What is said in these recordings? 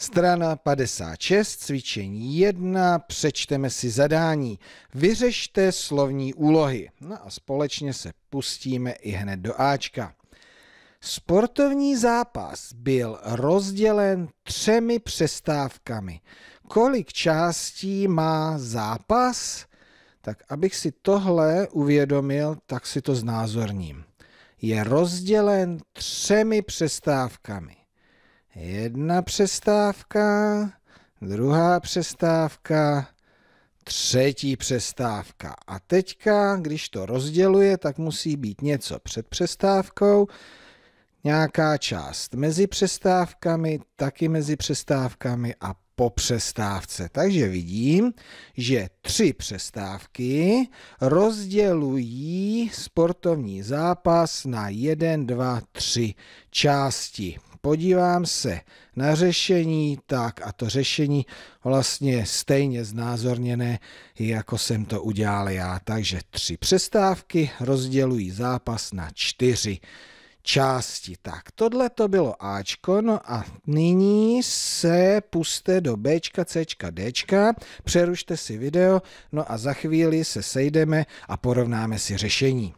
Strana 56, cvičení 1, přečteme si zadání. Vyřešte slovní úlohy. No a společně se pustíme i hned do Ačka. Sportovní zápas byl rozdělen třemi přestávkami. Kolik částí má zápas? Tak abych si tohle uvědomil, tak si to znázorním. Je rozdělen třemi přestávkami. Jedna přestávka, druhá přestávka, třetí přestávka. A teďka, když to rozděluje, tak musí být něco před přestávkou nějaká část mezi přestávkami, taky mezi přestávkami a po přestávce. Takže vidím, že tři přestávky rozdělují sportovní zápas na 1, 2, 3 části. Podívám se na řešení, tak a to řešení vlastně stejně znázorněné, jako jsem to udělal já. Takže tři přestávky rozdělují zápas na čtyři části. Tak, tohle to bylo Ačko, no a nyní se puste do Bčka, Cčka, Dčka, přerušte si video, no a za chvíli se sejdeme a porovnáme si řešení.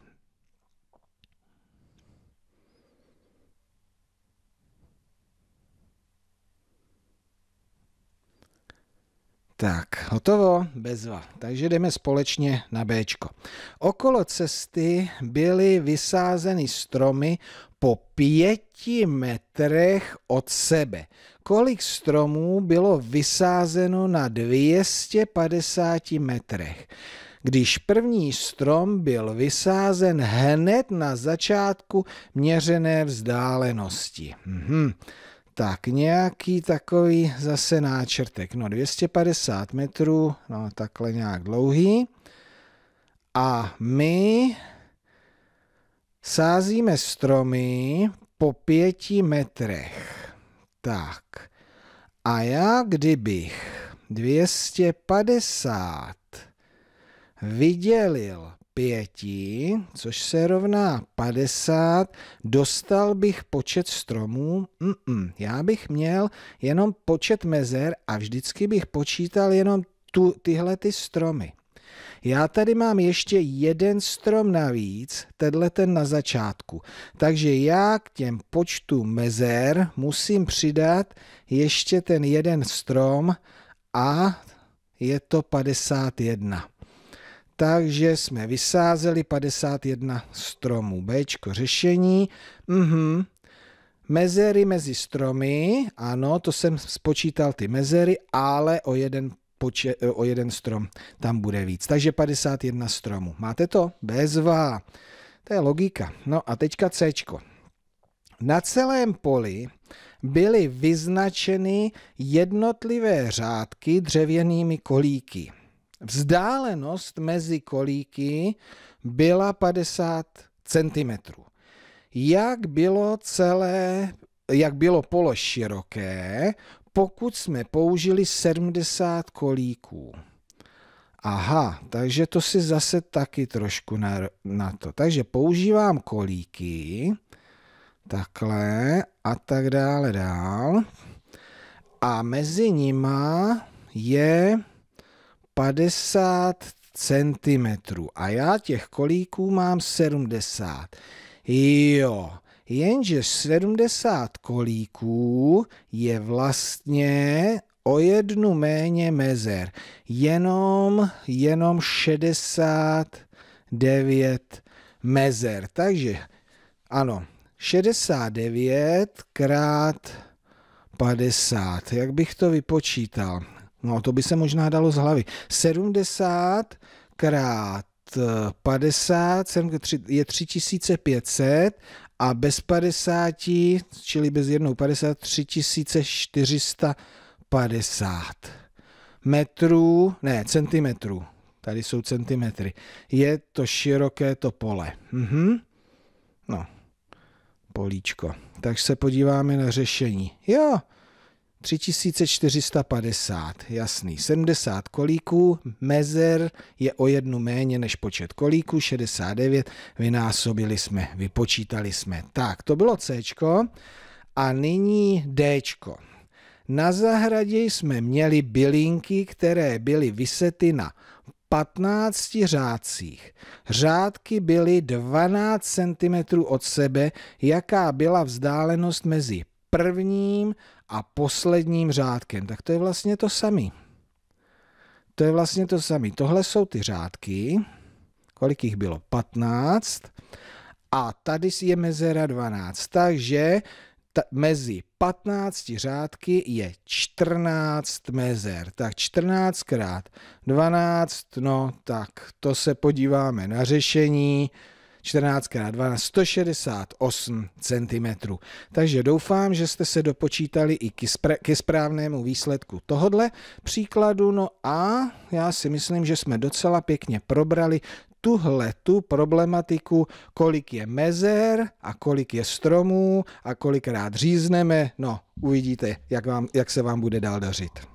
Tak, hotovo, bezva. Takže jdeme společně na B. Okolo cesty byly vysázeny stromy po pěti metrech od sebe. Kolik stromů bylo vysázeno na 250 metrech? Když první strom byl vysázen hned na začátku měřené vzdálenosti. Mhm. Tak nějaký takový zase náčrtek. No 250 metrů, no takhle nějak dlouhý. A my sázíme stromy po pěti metrech. Tak. A já kdybych 250 vydělil 5, což se rovná 50, dostal bych počet stromů? Mm-mm. Já bych měl jenom počet mezer a vždycky bych počítal jenom tu, tyhle ty stromy. Já tady mám ještě jeden strom navíc, tenhle ten na začátku. Takže já k těm počtu mezer musím přidat ještě ten jeden strom a je to 51 takže jsme vysázeli 51 stromů. B řešení. Mhm. Mezery mezi stromy, ano, to jsem spočítal ty mezery, ale o jeden, poče, eh, o jeden strom tam bude víc. Takže 51 stromů. Máte to? Bezva. To je logika. No a teďka C. Na celém poli byly vyznačeny jednotlivé řádky dřevěnými kolíky. Vzdálenost mezi kolíky byla 50 cm. Jak bylo celé, jak bylo polo široké, pokud jsme použili 70 kolíků. Aha, takže to si zase taky trošku na, na to. Takže používám kolíky, takhle a tak dále dál. A mezi nima je 50 cm a já těch kolíků mám 70. Jo, jenže 70 kolíků je vlastně o jednu méně mezer. Jenom, jenom 69 mezer. Takže ano, 69 krát 50. Jak bych to vypočítal? No to by se možná dalo z hlavy. 70 krát 50 eh, je 3500 a bez 50, čili bez jednou 50, 3450 metrů, ne, centimetrů. Tady jsou centimetry. Je to široké to pole. Mhm. No, políčko. Takže se podíváme na řešení. Jo, 3450, jasný. 70 kolíků, mezer je o jednu méně než počet kolíků, 69, vynásobili jsme, vypočítali jsme. Tak, to bylo C. A nyní D. Na zahradě jsme měli bylinky, které byly vysety na 15 řádcích. Řádky byly 12 cm od sebe, jaká byla vzdálenost mezi prvním a posledním řádkem, tak to je vlastně to samý. To je vlastně to samý. Tohle jsou ty řádky, kolik jich bylo? 15. A tady je mezera 12, takže mezi 15 řádky je 14 mezer. Tak 14 krát 12, no tak to se podíváme na řešení. 14 x 12, 168 cm. Takže doufám, že jste se dopočítali i ke správnému výsledku tohodle příkladu. No a já si myslím, že jsme docela pěkně probrali tuhle tu problematiku, kolik je mezer a kolik je stromů a kolikrát řízneme. No, uvidíte, jak, vám, jak se vám bude dál dařit.